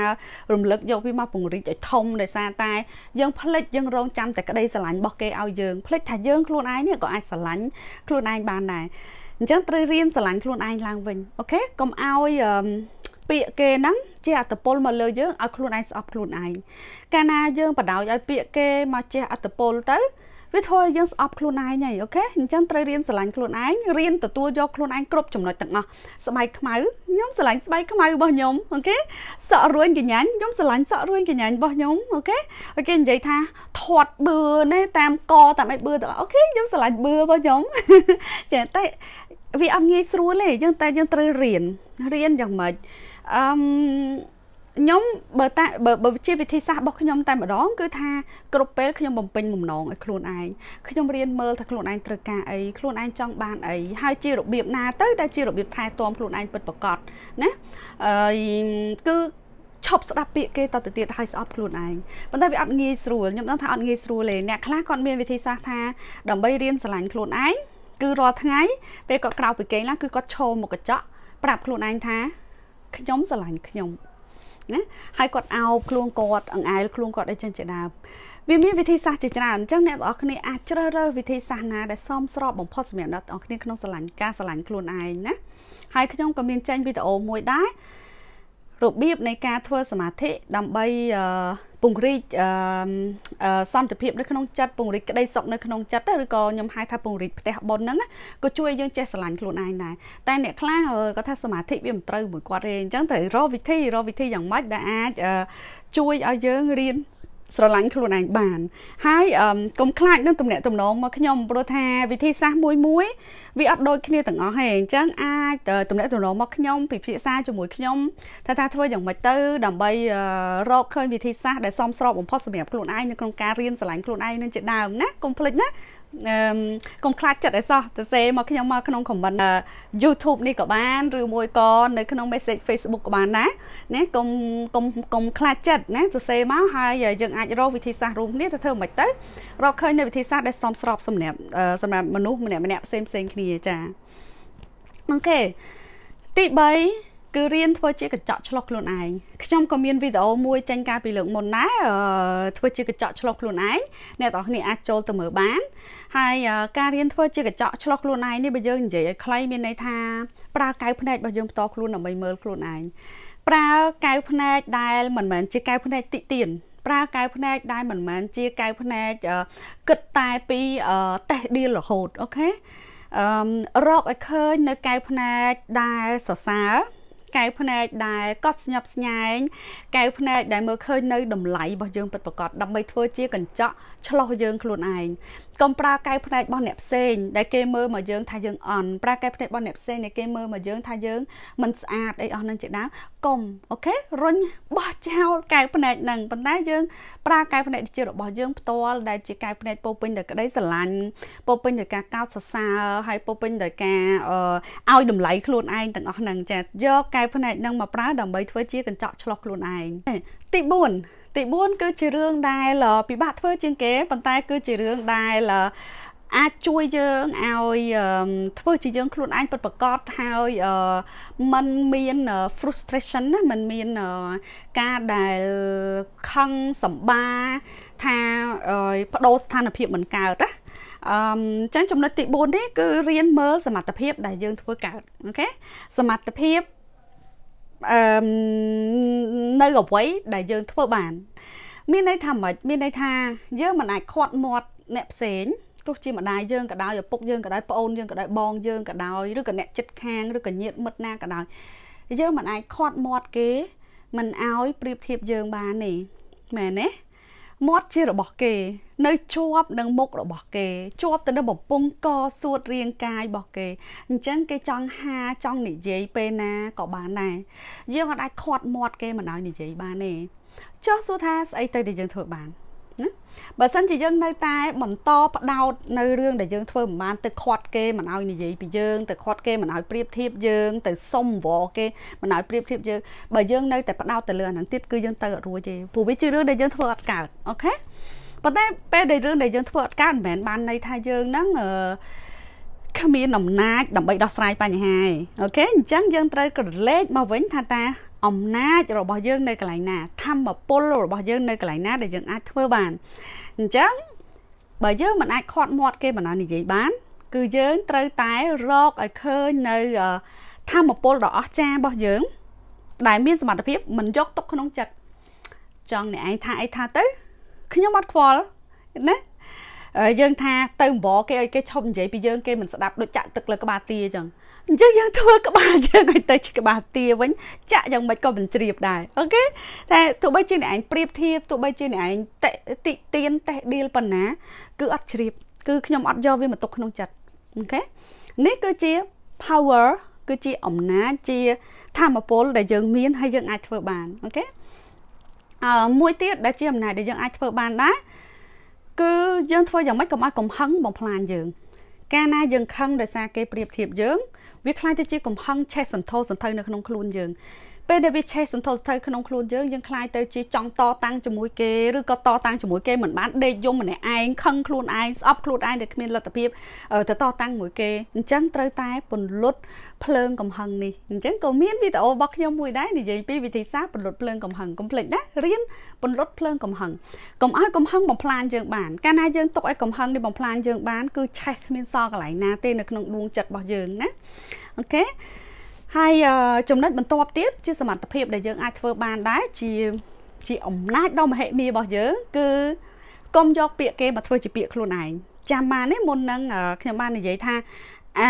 រំលឹក យកវាមកពង្រីកឲ្យធំដោយសារតែយើងភ្លេចយើងរងចាំតែក្តីស្រឡាញ់របស់គេឲ្យយើងភ្លេចថាយើងខ្លួនឯងនេះក៏អាចស្រឡាញ់ខ្លួនឯងបានដែរអញ្ចឹងត្រូវរៀនស្រឡាញ់ខ្លួនឯងឡើងវិញអូខេកុំឲ្យពាក្យគេហ្នឹងជាអត្តពលមកលើយើងឲ្យខ្លួនឯងស្អប់ខ្លួនឯងកាលណាយើងបដ ாய் ឲ្យពាក្យគេមកជាអត្តពលទៅវាធ្វើឲ្យយើងស្អប់ខ្លួនឯងហើយអូខេអញ្ចឹងត្រូវរៀនស្រឡាញ់ខ្លួនឯងរៀនទទួលយកខ្លួនឯងគ្រប់ចំណុចទាំងអស់ស្បែកខ្មៅខ្ញុំស្រឡាញ់ស្បែកខ្មៅរបស់ខ្ញុំអូខេសក់រួញកញ្ញាញខ្ញុំស្រឡាញ់សក់រួញកញ្ញាញរបស់ខ្ញុំអូខេអូខេនិយាយថាធាត់បឺណែតាមកតាមអីបឺទាំងអូខេខ្ញុំស្រឡាញ់បឺរបស់ខ្ញុំចាតែវាអត់ងាយស្រួលទេយើងតែយើងត្រូវរៀនរៀនយ៉ាងម៉េចអឺខ្ញុំបើតាបើ ជាវិធីសាស្ត្ររបស់ខ្ញុំតែម្ដងគឺថាគ្រប់ពេលខ្ញុំបំពេញបំណងឲ្យខ្លួនឯងខ្ញុំរៀនមើលថាខ្លួនឯងត្រូវការអីខ្លួនឯងចង់បានអីហើយជារបៀបណាទៅដែលជារបៀបថែទាំខ្លួនឯងពិតប្រាកដណាអឺគឺឈប់ស្ដាប់ពាក្យគេតទៅទៀតហើយស្អប់ខ្លួនឯងប៉ុន្តែវាអត់ងាយស្រួលខ្ញុំដឹងថាអត់ងាយស្រួលទេអ្នកខ្លះគាត់មានវិធីសាស្ត្រថាដើម្បីរៀនស្រឡាញ់ខ្លួនឯងគឺរាល់ថ្ងៃពេលគាត់ក្រៅពីគេឡើងគឺគាត់ឈោមកកញ្ចក់ប្រាប់ខ្លួនឯងថាខ្ញុំស្រឡាញ់ខ្ញុំណាហើយគាត់អោបខ្លួនគាត់អង្អែលខ្លួនគាត់អីចឹងជាដើមវាមានវិធីសាស្ត្រជាច្រើនអញ្ចឹងអ្នកទាំងអស់គ្នាអាចជ្រើសរើសវិធីសាស្ត្រណាដែលសមស្របបំផុតសម្រាប់អ្នកទាំងអស់គ្នាក្នុងស្រឡាញ់ការស្រឡាញ់ខ្លួនឯងណាហើយខ្ញុំក៏មានចេញវីដេអូមួយដែររបៀបនៃការធ្វើសមាធិដើម្បីពង្រីកសន្តិភាពនៅក្នុងចិត្តពង្រីកក្តីសុខនៅក្នុងចិត្តឬក៏ខ្ញុំហៅថាពង្រីកផ្ទះបុណ្យហ្នឹងក៏ជួយឲ្យយើងចេះស្រឡាញ់ខ្លួនឯងដែរតែអ្នកខ្លះគាត់ថាសមាធិវាមិនត្រូវមួយគាត់ទេអញ្ចឹងត្រូវរកវិធីរកវិធីយ៉ាងម៉េចដែលអាចជួយឲ្យយើងរៀនស្រឡាញ់ខ្លួនឯងបានហើយកុំខ្លាចនឹងទំនាក់ទំនងមកខ្ញុំព្រោះថាវិធីសាស្ត្រមួយមួយ វាអត់ដូចគ្នាទាំងអស់ហេអញ្ចឹងអាចទំនាក់ទំនងមកខ្ញុំពិភាក្សាជាមួយខ្ញុំថាថាធ្វើយ៉ាងម៉េចទៅដើម្បីរកឃើញវិធីសាស្ត្រដែលសមស្របបំផុតសម្រាប់ខ្លួនឯងនៅក្នុងការរៀនស្រឡាញ់ខ្លួនឯងនឹងជាដើមណាកុំភ្លេចណាកុំខ្លាចចិត្តអីសោះទៅសេមកខ្ញុំមកក្នុង comment YouTube នេះក៏បានឬមួយក៏នៅក្នុង message Facebook ក៏បានដែរណាកុំកុំកុំខ្លាចចិត្តណាទៅសេមកហើយយើងអាចរកវិធីសាស្ត្ររួមគ្នាទៅធ្វើមិនទៅរកឃើញនៅវិធីសាស្ត្រដែលសមស្របសម្រាប់សម្រាប់មនុស្សម្នាក់ម្នាក់ផ្សេងផ្សេងគ្នាចាអូខេទី3គឺរៀនធ្វើជាកញ្ចក់ឆ្លុះខ្លួនឯងខ្ញុំក៏មានវីដេអូមួយ ចេញកាលពីលើកមុនដែរធ្វើជាកញ្ចក់ឆ្លុះខ្លួនឯងអ្នកទាំងគ្នាអាចចូលទៅមើលបាន ហើយការរៀនធ្វើជាកញ្ចក់ឆ្លុះខ្លួនឯងនេះបើយើងនិយាយឲ្យខ្លីមានន័យថាប្រើកៅភ្នែករបស់យើងផ្ទាល់ខ្លួនដើម្បីមើលខ្លួនឯងប្រើកៅភ្នែកដែលមិនមែនជាកៅភ្នែកតិទៀនប្រើកៅភ្នែកដែលមិនមែនជាកៅភ្នែកគិតតែពីតេះឌៀលរហូតអូខេអឺរកឲ្យឃើញនៅកៅភ្នែកដែលសរសើរកែវភ្នែកដែលកត់ស្ញប់ស្ញែងកែវភ្នែកដែលមើលឃើញនៅតម្លៃរបស់យើងពិតប្រាកដដើម្បីធ្វើជាកញ្ចក់ឆ្លោះយើងខ្លួនឯងកុំប្រើកែវភ្នែករបស់អ្នកផ្សេងដែលគេមើលមកយើងថាយើងអន់ប្រើកែវភ្នែករបស់អ្នកផ្សេងដែលគេមើលមកយើងថាយើងមិនស្អាតអីអស់នឹងជាដើមកុំអូខេរុញបោះចោលកែវភ្នែកហ្នឹងប៉ុន្តែយើងប្រើកែវភ្នែកជារបស់យើងផ្ទាល់ដែលជាកែវភ្នែកពោពេញដោយក្តីស្រឡាញ់ពោពេញដោយការកោតសរសើរហើយពោពេញដោយការឲ្យតម្លៃខ្លួនឯងទាំងអស់ហ្នឹងចាយកកែវភ្នែកហ្នឹងមកប្រើដើម្បីធ្វើជាកញ្ចក់ឆ្លុះខ្លួនឯងទី4ទី4គឺជារឿងដែលពិបាកធ្វើជាងគេប៉ុន្តែគឺជារឿងដែលអាចជួយយើងឲ្យធ្វើជាយើងខ្លួនឯងពិតប្រាកដហើយมันមាន frustration ណាมันមានការដែលខឹងសម្បាថាបដូរស្ថានភាពមិនកើតណាអឺចឹងចំណុចទី4នេះគឺរៀនមើលសមត្ថភាពដែលយើងធ្វើកើតអូខេសមត្ថភាពអឺនៅអ្វីដែលយើងធ្វើបាន មានន័យថាម៉េចមានន័យថា យើងមិនអាចខាត់មាត់អ្នកផ្សេងទោះជាម្ដាយយើងក៏ដោយឪពុកយើងក៏ដោយប្អូនយើងក៏ដោយបង យើងក៏ដោយឬក៏អ្នកចិត្តខាងឬក៏ញាតិមិត្តណាក៏ដោយ យើងមិនអាចខាត់មាត់គេ មិនអោយប្រៀបធៀបយើងបានទេមែនទេមាត់ជារបស់គេនៅជាប់នឹងមុខរបស់គេជាប់ទៅនឹងបំពង់កសួតរាងកាយរបស់គេអញ្ចឹងគេចង់ហាចង់និយាយពេលណាក៏បានដែរយើងអាចខាត់មាត់គេមិនឲ្យនិយាយបានទេចុះសួរថាស្អីទៅដែលយើងធ្វើបានណាបើសិនជាយើងនៅតែបន្តផ្ដោតនៅរឿងដែលយើងធ្វើមិនបានទៅខាត់គេមិនឲ្យនិយាយពីយើងទៅខាត់គេមិនឲ្យប្រៀបធៀបយើងទៅសុំវល់គេមិនឲ្យប្រៀបធៀបយើងបើយើងនៅតែផ្ដោតទៅលើអាហ្នឹងទៀតគឺយើងទៅអត់រួចទេព្រោះវាជារឿងដែលយើងធ្វើអត់កើតអូខេប៉ុន្តែពេលដែលរឿងដែលយើងធ្វើអត់កើតមិនមែនបានន័យថាយើងហ្នឹងអឺគ្មានអំណាចដើម្បីដោះស្រាយបញ្ហាឯងអូខេអញ្ចឹងយើងត្រូវក្រឡេកមកវិញថាតាអំណាចរបស់យើងនៅកន្លែងណាធម្មពលរបស់យើង នៅកន្លែងណាដែលយើងអាចធ្វើបានអញ្ចឹងបើយើងមិនអាចខាត់មាត់គេបណ្ណនិយាយបាន គឺយើងត្រូវតែរកឲ្យឃើញនៅធម្មពលដ៏អស្ចារ្យរបស់យើង ដែលមានសមត្ថភាពមិនយកទុកក្នុងចិត្តចង់អ្នកឯងថាអីថាទៅ ខ្ញុំអត់ខ្វល់ណាយើងថាទៅអង្វរគេឲ្យគេឈប់និយាយពីយើងគេមិនស្ដាប់ដូចចាក់ទឹកលើក្បាលទាអញ្ចឹងអញ្ចឹងយើងធ្វើក្បាលយើងឲ្យទៅជាក្បាលទាវិញចាក់យ៉ាងម៉េចក៏មិនជ្រាបដែរអូខេតែទោះបីជាអ្នកឯងប្រៀបធៀបទោះបីជាអ្នកឯងតិទៀនតេះឌីលប៉ុណ្ណា គឺអត់ជ្រាបគឺខ្ញុំអត់យកវាមកទុកក្នុងចិត្តអូខេនេះគឺជា power គឺជាអំណាចជាធម្មពលដែលយើងមានហើយយើងអាចធ្វើបានអូខេអឺមួយទៀតដែលជាអំណាចដែលយើងអាចធ្វើបានដែរគឺយើងធ្វើយ៉ាងម៉េចកុំឲ្យកំហឹងបំផ្លាញយើងកាលណាយើងខឹងដោយសារគេប្រៀបធៀបយើងវាខ្លាចទៅជាកំហឹងឆេះសន្ធោសន្ធៅនៅក្នុងខ្លួនយើងពេលដែលវាឆេះសន្ធោសន្ធៅក្នុងខ្លួនយើងយើងខ្លាយទៅជាចង់តតាំងជាមួយគេឬក៏តតាំងជាមួយគេមិនបានដេកយំម្នាក់ឯងខឹងខ្លួនឯងស្អប់ខ្លួនឯងដែលគ្មានលទ្ធភាពទៅតតាំងមួយគេអញ្ចឹងត្រូវតែពន្លត់ភ្លើងកំហឹងនេះអញ្ចឹងក៏មានវីដេអូរបស់ខ្ញុំមួយដែរនិយាយពីវិធីសាស្ត្រពន្លត់ភ្លើងកំហឹងកុំភ្លេចណារៀនពន្លត់ភ្លើងកំហឹងកុំឲ្យកំហឹងបំផ្លាញយើងបាន កាលណាយើងទុកឲ្យកំហឹងនេះបំផ្លាញយើងបានគឺឆេះគ្មានសល់កន្លែងណាទេនៅក្នុងដួងចិត្តរបស់យើងណាអូខេហើយចំណុចបន្ទាប់ទៀតជាសមត្ថភាពដែលយើងអាចធ្វើបានដែរជាជាអំណាចដ៏មហិមារបស់យើងគឺកុំយកពាក្យគេមកធ្វើជាពាក្យខ្លួនឯងចាំបានទេមុននឹងខ្ញុំបាននិយាយថាអឺ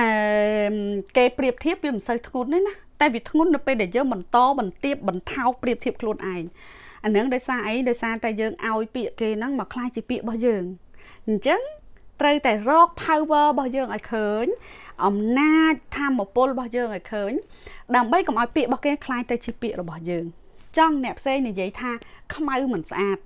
គេប្រៀបធៀបវាមិនសូវធ្ងន់ទេណាតែវាធ្ងន់នៅពេលដែលយើងបន្តបន្ទាបបន្ថោកប្រៀបធៀបខ្លួនឯងអានឹងដោយសារអីដោយសារតែយើងឲ្យពាក្យគេហ្នឹងមកខ្លាចជាពាក្យរបស់យើងអញ្ចឹងត្រូវតែរក power របស់យើងឲ្យឃើញ អំណាចធម៌ពលរបស់យើងឲ្យឃើញ ដើម្បីកុំឲ្យ ពាក្យរបស់គេคล้ายទៅជាពាក្យរបស់យើង ចង់អ្នកផ្សេងនិយាយថាខ្មៅមិនស្អាត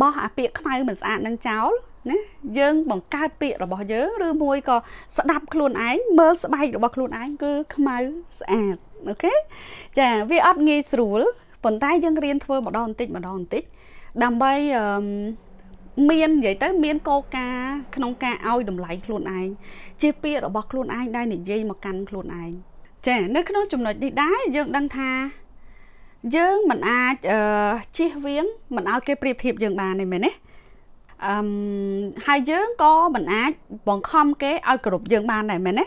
បោះអាពាក្យខ្មៅមិនស្អាតនឹងចោលណាយើងបង្កើតពាក្យរបស់យើងឬមួយក៏ស្ដាប់ខ្លួនឯងមើលស្បែករបស់ខ្លួនឯងគឺខ្មៅស្អាតអូខេចាវាអត់ងាយស្រួលប៉ុន្តែយើងរៀនធ្វើម្ដងបន្តិចម្ដងបន្តិចដើម្បីអឺមាននិយាយទៅ មានកោការក្នុងការឲ្យតម្លៃខ្លួនឯងជាពាក្យរបស់ខ្លួនឯងដែលនិយាយមកកាន់ខ្លួនឯងចានៅក្នុងចំណុចនេះដែរយើងដឹងថាយើងមិនអាចជៀសវាងមិនឲ្យគេប្រៀបធៀបយើងបានទេមែនទេអឹមហើយយើងក៏មិនអាចបង្ខំគេឲ្យគោរពយើងបានដែរមែនទេ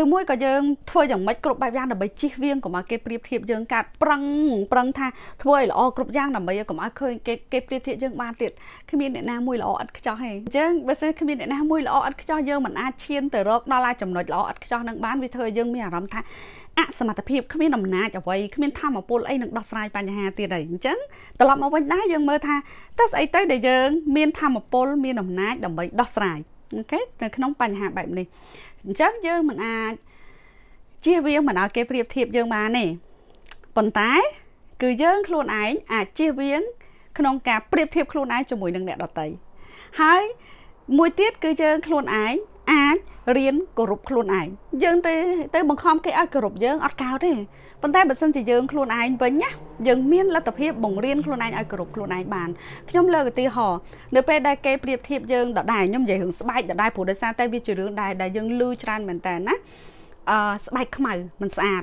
ឬមួយក៏យើងធ្វើយ៉ាងម៉េចគ្រប់បែបយ៉ាងដើម្បីជិះវៀងកុំឲ្យគេប្រៀបធៀបយើង កាត់ប្រឹងប្រឹងថាធ្វើឲ្យល្អគ្រប់យ៉ាងដើម្បីឲ្យកុំឲ្យឃើញគេគេប្រៀបធៀបយើងបានទៀតគ្មានអ្នកណាមួយល្អឥតខ្ចោះទេអញ្ចឹងបើសិនគ្មានអ្នកណាមួយល្អឥតខ្ចោះយើងមិនអាចឈានទៅរកដល់អាចំណុចល្អឥតខ្ចោះនឹងបានវាធ្វើឲ្យយើងមានអារម្មណ៍ថាអសមត្ថភាពគ្មានអំណាចអ្វីគ្មានធម៌ពលអីនឹងដោះស្រាយបញ្ហាទៀតហើយអញ្ចឹងត្រឡប់មកវិញដែរយើងមើលថាតើស្អីទៅដែលយើងមានធម៌ពលមានអំណាចដើម្បីដោះស្រាយអូខេនៅក្នុងបញ្ហាបែបនេះអញ្ចឹងយើងមិនអាចជៀសវាងមិនឲ្យគេប្រៀបធៀបយើងបានទេប៉ុន្តែ គឺយើងខ្លួនឯងអាចជៀសវាងក្នុងការប្រៀបធៀបខ្លួនឯងជាមួយនឹងអ្នកដទៃហើយ មួយទៀតគឺយើង ខ្លួនឯងអាចរៀនគោរពខ្លួនឯងយើងទៅទៅបង្ខំគេឲ្យគោរពយើងអត់កោតទេប៉ុន្តែបើសិនជាយើងខ្លួនឯងវិញណាយើងមានលទ្ធភាពបង្រៀនខ្លួនឯងឲ្យគោរពខ្លួនឯងបានខ្ញុំលើកឧទាហរណ៍នៅពេលដែលគេប្រៀបធៀបយើងដដែលខ្ញុំនិយាយរឿងស្បែកដដែលព្រោះដោយសារតែវាជារឿងដែលដែលយើងលឺច្រើនមែនតើណាអឺស្បែកខ្មៅមិនស្អាត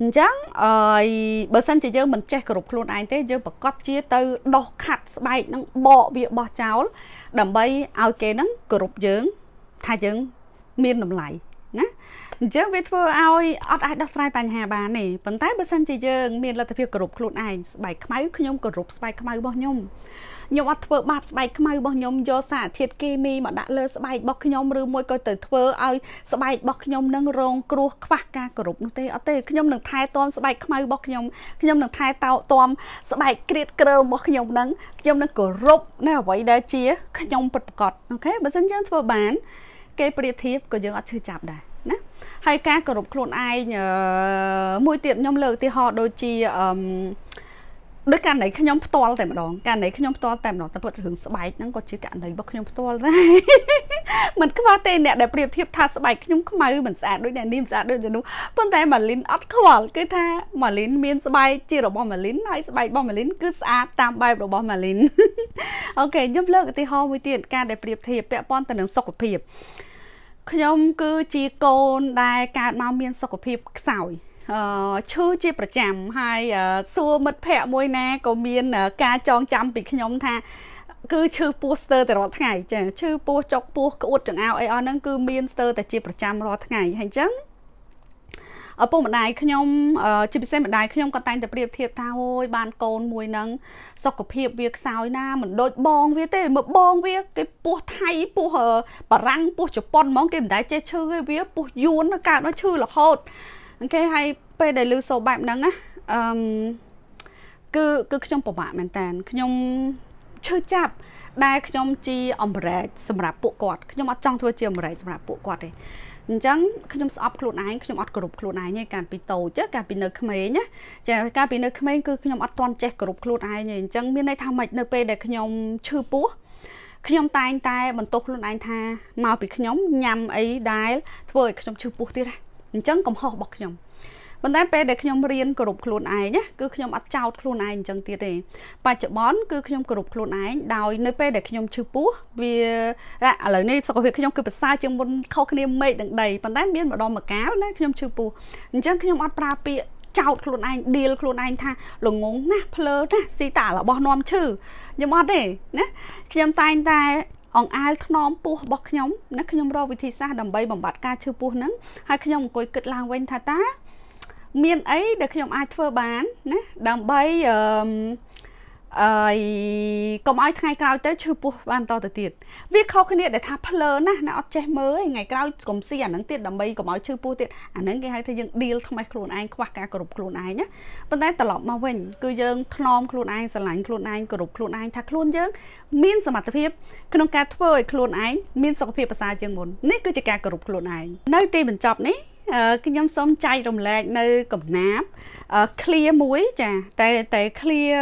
អញ្ចឹងអឺបើសិនជាយើងមិនចេះគ្រប់ខ្លួនឯងទេយើងប្រកាសជាទៅដោះខាត់ស្បែកនឹងបកវាបោះចោល ដើម្បីឲ្យគេនឹងគ្រប់យើងថាយើងមានតម្លៃអញ្ចឹងវាធ្វើឲ្យអត់អាចដោះស្រាយបញ្ហាបានទេប៉ុន្តែបើសិនជាយើងមានលទ្ធភាពគ្រប់ខ្លួនឯងស្បែកខ្មៅខ្ញុំគោរពស្បែកខ្មៅរបស់ខ្ញុំខ្ញុំអត់ធ្វើបាបស្បែកខ្មៅរបស់ខ្ញុំយកសារធាតុគីមីមកដាក់លើស្បែករបស់ខ្ញុំឬមួយក៏ទៅធ្វើឲ្យស្បែករបស់ខ្ញុំនឹងរងគ្រោះខ្វះការគោរពនោះទេអត់ទេខ្ញុំនឹងថែទាំស្បែកខ្មៅរបស់ខ្ញុំខ្ញុំនឹងថែតោទាំស្បែកក្រៀតក្រើមរបស់ខ្ញុំនឹងខ្ញុំនឹងគោរពនៅអ្វីដែលជាខ្ញុំពិតប្រាកដអូខេបើមិនយើងធ្វើបាន គេប្រៀបធៀបក៏យើងអត់ឈឺចាប់ដែរណាហើយការគោរពខ្លួនឯងមួយទៀតខ្ញុំលើកឧទាហរណ៍ដូចជាអឺដោយករណីខ្ញុំផ្ទាល់តែម្ដងករណីខ្ញុំផ្ទាល់តែម្ដងតែពុតរឿងស្បែកហ្នឹងក៏ជាករណីរបស់ខ្ញុំផ្ទាល់ដែរមិនខ្វះទេអ្នកដែលប្រៀបធៀបថាស្បែកខ្ញុំខ្មៅមិនស្អាតដូចអ្នកនីមស្អាតដូចនោះប៉ុន្តែម៉ាលីនអត់ខ្វល់គឺថាម៉ាលីន មានស្បែកជារបស់ម៉ាលីនហើយស្បែករបស់ម៉ាលីនគឺស្អាតតាមបែបរបស់ម៉ាលីនអូខេខ្ញុំលើកឧទាហរណ៍មួយទៀតការដែលប្រៀបធៀបពាក់ព័ន្ធទៅនឹងសុខភាពខ្ញុំគឺជាកូនដែលកើតមកមានសុខភាពខ្សោយអឺឈឺជាប្រចាំហើយសួរមិត្តភ័ក្តិមួយណាក៏មាន ការចងចាំពីខ្ញុំថា គឺឈឺពោះស្ទើរតែរាល់ថ្ងៃចាឈឺពោះចុកពោះក្អួតចង្អោរអីអស់ហ្នឹងគឺមានស្ទើរតែជាប្រចាំរាល់ថ្ងៃហើយអញ្ចឹងឪពុកម្ដាយខ្ញុំជាពិសេសម្ដាយខ្ញុំក៏តែងតែប្រៀបធៀបថាអូយបានកូនមួយហ្នឹងសុខភាព វាខ្សោយណាមិនដូចបង វាទេមើលបង វាគេពោះថៃពោះបារាំងពោះជប៉ុនហ្មងគេមិនដែលចេះឈឺទេវាពោះយួនកើតមកឈឺរហូតគេឲ្យពេលដែលលឺសូរបែបហ្នឹងណាអឺគឺគឺខ្ញុំពិបាកមែនតានខ្ញុំឈឺចាប់ដែលខ្ញុំជាអំរែកសម្រាប់ពួកគាត់ខ្ញុំអត់ចង់ធ្វើជាអំរែកសម្រាប់ពួកគាត់ទេអញ្ចឹងខ្ញុំស្អប់ខ្លួនឯងខ្ញុំអត់គ្រប់ខ្លួនឯងទេកាលពីតូចកាលពីនៅក្មេងណាចាកាលពីនៅក្មេងគឺខ្ញុំអត់ទាន់ចេះគ្រប់ខ្លួនឯងទេអញ្ចឹងមានន័យថាម៉េចនៅពេលដែលខ្ញុំឈឺពោះខ្ញុំតែងតែបន្ទោសខ្លួនឯងថាមកពីខ្ញុំញ៉ាំអីដែលធ្វើឲ្យខ្ញុំឈឺពោះទៀតហ៎អញ្ចឹងកំហុសរបស់ខ្ញុំប៉ុន្តែពេលដែលខ្ញុំរៀនគ្រប់ខ្លួនឯងណាគឺខ្ញុំអត់ចោតខ្លួនឯងអញ្ចឹងទៀតទេបច្ចុប្បន្នគឺខ្ញុំគ្រប់ខ្លួនឯងដោយនៅពេលដែលខ្ញុំឈឺពោះវាឥឡូវនេះសុខភាពខ្ញុំគឺប្រសើរជាងមុនខុសគ្នាមេឃនឹងដីប៉ុន្តែមានម្ដងម្កាលណាខ្ញុំឈឺពោះអញ្ចឹងខ្ញុំអត់ប្រើពាក្យចោតខ្លួនឯងឌីលខ្លួនឯងថាល្ងងណាស់ភ្លើណាស់ស៊ីតារបស់នំឈឺខ្ញុំអត់ទេណាខ្ញុំតែងតែអង្អែលថ្នមពោះរបស់ខ្ញុំណាខ្ញុំរកវិធីសាស្ត្រដើម្បីបំបត្តិការឈឺពោះហ្នឹងហើយខ្ញុំអង្គុយគិតឡើងវិញថាតាមានអីដែលខ្ញុំអាចធ្វើបានណាដើម្បីអឺអើយកុំឲ្យថ្ងៃក្រោយទៅឈឺពោះបានតទៅទៀតវាខុសគ្នាដែលថាភ្លើណាស់ណាអត់ចេះមើលឯងថ្ងៃក្រោយកុំស៊ីអាហ្នឹងទៀតដើម្បីកុំឲ្យឈឺពោះទៀតអាហ្នឹងគេហៅថាយើង deal ថ្មេះខ្លួនឯងខ្វះការគោរពខ្លួនឯងណាប៉ុន្តែត្រឡប់មកវិញគឺយើងថ្នមខ្លួនឯងស្រឡាញ់ខ្លួនឯងគោរពខ្លួនឯងថាខ្លួនយើងមានសមត្ថភាពក្នុងការធ្វើឲ្យខ្លួនឯងមានសុខភាពប្រសើរជាងមុននេះគឺជាការគោរពខ្លួនឯងនៅទីបញ្ចប់នេះខ្ញុំសូមចែករំលែកនៅកំណាប clear មួយចា តែតែ clear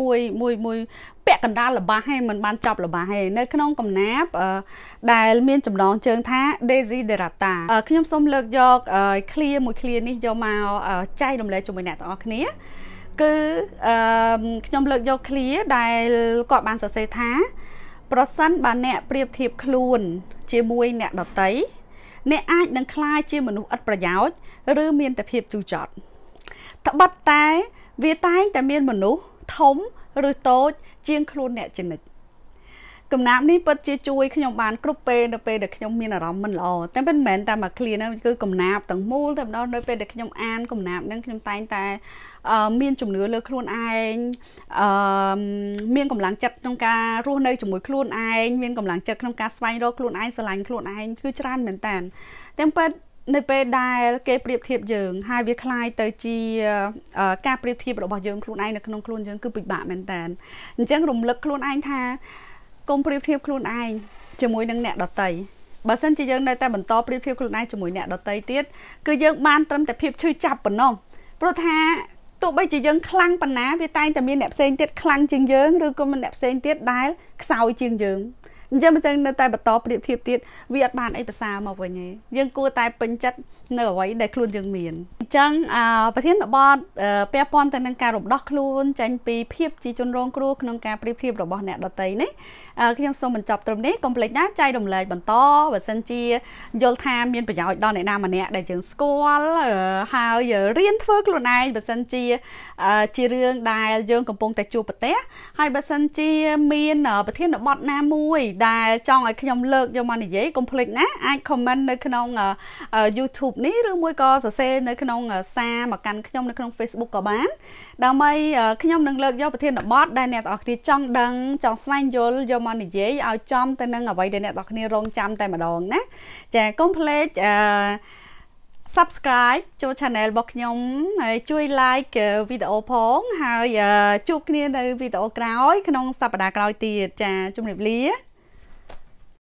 មួយមួយមួយពាក់កណ្ដាលរបាស់ហេមិនបានចប់របាស់ហេនៅក្នុងកំណាបដែលមាន ចំណងជើងថា Daisy Derata ខ្ញុំសូមលើកយក clear មួយ clear នេះយកមកចែករំលែកជាមួយអ្នកទាំងអស់គ្នាគឺខ្ញុំលើកយក clear ដែលគាត់បានសរសេរថា ប្រសិនបើអ្នកប្រៀបធៀបខ្លួន ជាមួយអ្នកដតីអ្នកអាចនឹងคล้ายជាមនុស្សឥតប្រយោជន៍ឬមានតែភាពជូរចត់ត្បិតតែវាតែងតែមានមនុស្សធំឬតូច ជាងខ្លួនអ្នកជានិច្ចកំណាប់នេះពិតជាជួយខ្ញុំបានគ្រប់ពេលនៅពេលដែលខ្ញុំមានអារម្មណ៍មិនល្អតែមិនមែនតែមកឃ្លៀនគឺកំណាប់ទាំងមូលតែម្ដងនៅពេលដែលខ្ញុំអានកំណាប់នឹងខ្ញុំតែងតែមានជំនឿលើខ្លួនឯងអឺមានកម្លាំងចិត្តក្នុងការរស់នៅជាមួយខ្លួនឯងមានកម្លាំងចិត្តក្នុងការស្វែងរកខ្លួនឯងស្រឡាញ់ខ្លួនឯងគឺច្រើនមែនតើទាំងពិតនៅពេលដែលគេប្រៀបធៀបយើង ហើយវាคล้ายទៅជាការប្រៀបធៀបរបស់យើងខ្លួនឯងនៅក្នុងខ្លួនយើងគឺពិបាកមែនតើអញ្ចឹងរំលឹកខ្លួនឯងថាកុំប្រៀបធៀបខ្លួនឯងជាមួយនឹងអ្នកដតីបើសិនជាយើងនៅតែបន្តប្រៀបធៀបខ្លួនឯងជាមួយអ្នកដតីទៀតគឺយើងបានត្រឹមតែភាពឈឺចាប់ប៉ុណ្ណោះព្រោះថាទោះបីជាយើងខ្លាំងប៉ុណ្ណាវាតែងតែមានអ្នកផ្សេងទៀតខ្លាំងជាងយើងឬក៏មានអ្នកផ្សេងទៀតដែលខ្សោយជាងយើងអញ្ចឹងបើចឹងនៅតែបន្តប្រៀបធៀបទៀតវាអត់បានអីប្រសើរមកវិញទេយើងគួរតែពេញចិត្តនៅអ្វីដែលខ្លួនយើងមានអញ្ចឹងប្រធានបទពាក់ព័ន្ធទៅនឹងការរំដោះខ្លួនចាញ់ពីភាពជាជនរងគ្រោះក្នុងការប្រៀបធៀបរបស់អ្នកដតីនេះខ្ញុំសូមបញ្ចប់ត្រឹមនេះកុំភ្លេចណាចែករំលែកបន្តបើសិនជាយល់ថាមានប្រយោជន៍ដល់អ្នកណាម្នាក់ដែលយើងស្គាល់ហើយរៀនធ្វើខ្លួនឯងបើសិនជាជារឿងដែលយើងកំពុងតែជួបប្រទះហើយបើសិនជាមានប្រធានបទណាមួយដែលចង់ឲ្យខ្ញុំលើកយកមកនិយាយកុំភ្លេចណាអាច comment នៅក្នុង YouTube នេះឬមួយក៏សរសេរនៅក្នុងសារមកកាន់ខ្ញុំនៅក្នុង Facebook ក៏បានដើម្បីខ្ញុំនឹងលើកយកប្រធានបទដែលអ្នកទាំងអស់គ្នាចង់ដឹងចង់ស្វែងយល់យកមកនិយាយឲ្យចំទៅនឹងអ្វីដែលអ្នកទាំងអស់គ្នារងចាំតែម្ដងណាចាកុំភ្លេចអឺ subscribe ចូល channel របស់ខ្ញុំហើយជួយ like វីដេអូផងហើយជួបគ្នានៅវីដេអូក្រោយក្នុងសប្តាហ៍ក្រោយទៀតចាជម្រាបលា